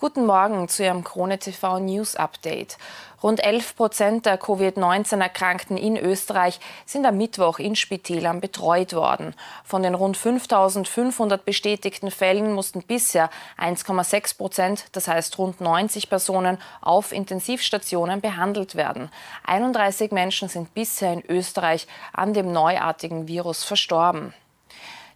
Guten Morgen zu Ihrem Krone TV News Update. Rund 11 Prozent der Covid-19-Erkrankten in Österreich sind am Mittwoch in Spitälern betreut worden. Von den rund 5500 bestätigten Fällen mussten bisher 1,6 Prozent, das heißt rund 90 Personen, auf Intensivstationen behandelt werden. 31 Menschen sind bisher in Österreich an dem neuartigen Virus verstorben.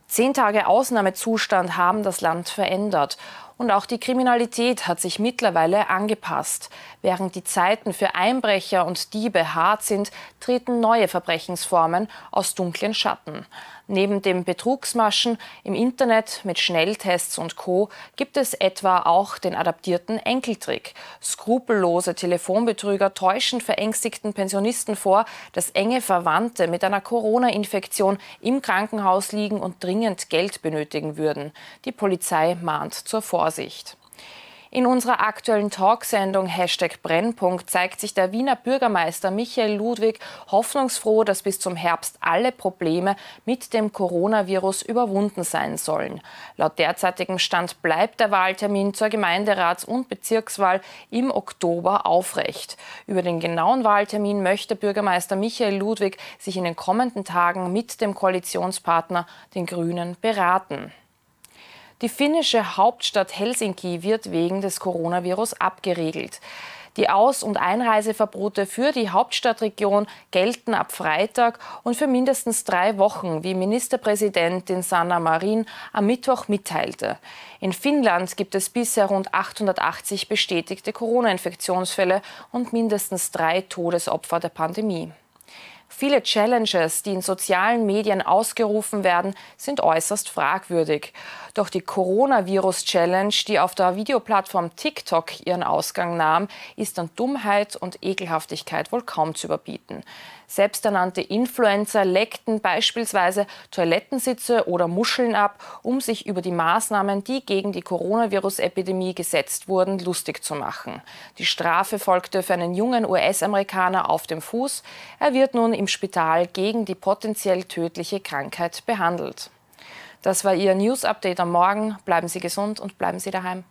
Zehn Tage Ausnahmezustand haben das Land verändert. Und auch die Kriminalität hat sich mittlerweile angepasst. Während die Zeiten für Einbrecher und Diebe hart sind, treten neue Verbrechensformen aus dunklen Schatten. Neben den Betrugsmaschen im Internet mit Schnelltests und Co. gibt es etwa auch den adaptierten Enkeltrick. Skrupellose Telefonbetrüger täuschen verängstigten Pensionisten vor, dass enge Verwandte mit einer Corona-Infektion im Krankenhaus liegen und dringend Geld benötigen würden. Die Polizei mahnt zur Vorsicht. Vorsicht. In unserer aktuellen Talksendung Hashtag Brennpunkt zeigt sich der Wiener Bürgermeister Michael Ludwig hoffnungsfroh, dass bis zum Herbst alle Probleme mit dem Coronavirus überwunden sein sollen. Laut derzeitigem Stand bleibt der Wahltermin zur Gemeinderats- und Bezirkswahl im Oktober aufrecht. Über den genauen Wahltermin möchte Bürgermeister Michael Ludwig sich in den kommenden Tagen mit dem Koalitionspartner, den Grünen, beraten. Die finnische Hauptstadt Helsinki wird wegen des Coronavirus abgeriegelt. Die Aus- und Einreiseverbote für die Hauptstadtregion gelten ab Freitag und für mindestens drei Wochen, wie Ministerpräsidentin Sanna Marin am Mittwoch mitteilte. In Finnland gibt es bisher rund 880 bestätigte Corona-Infektionsfälle und mindestens drei Todesopfer der Pandemie. Viele Challenges, die in sozialen Medien ausgerufen werden, sind äußerst fragwürdig. Doch die Coronavirus-Challenge, die auf der Videoplattform TikTok ihren Ausgang nahm, ist an Dummheit und Ekelhaftigkeit wohl kaum zu überbieten. Selbsternannte Influencer leckten beispielsweise Toilettensitze oder Muscheln ab, um sich über die Maßnahmen, die gegen die Coronavirus-Epidemie gesetzt wurden, lustig zu machen. Die Strafe folgte für einen jungen US-Amerikaner auf dem Fuß. Er wird nun im Spital gegen die potenziell tödliche Krankheit behandelt. Das war Ihr News Update am Morgen. Bleiben Sie gesund und bleiben Sie daheim.